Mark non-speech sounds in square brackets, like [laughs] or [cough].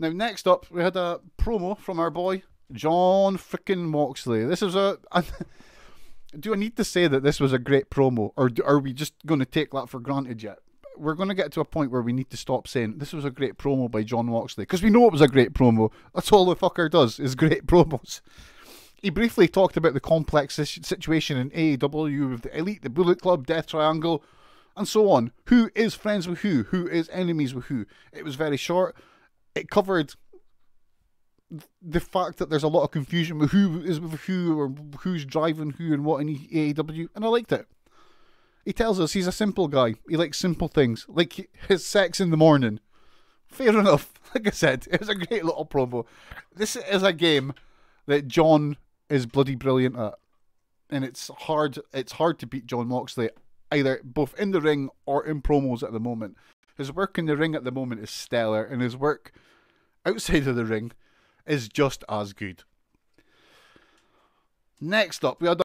Now, next up, we had a promo from our boy John Frickin' Moxley. This is a, a [laughs] do I need to say that this was a great promo, or do, are we just going to take that for granted yet? We're going to get to a point where we need to stop saying this was a great promo by John Moxley because we know it was a great promo. That's all the fucker does is great [laughs] promos. He briefly talked about the complex situation in AEW with the Elite, the Bullet Club, Death Triangle, and so on. Who is friends with who? Who is enemies with who? It was very short, it covered the fact that there's a lot of confusion with who is with who or who's driving who and what in AEW, and I liked it. He tells us he's a simple guy. He likes simple things, like his sex in the morning. Fair enough. [laughs] Like I said, it was a great little promo. This is a game that John is bloody brilliant at, and it's hard. It's hard to beat John Moxley either both in the ring or in promos at the moment. His work in the ring at the moment is stellar, and his work outside of the ring is just as good. Next up, we are.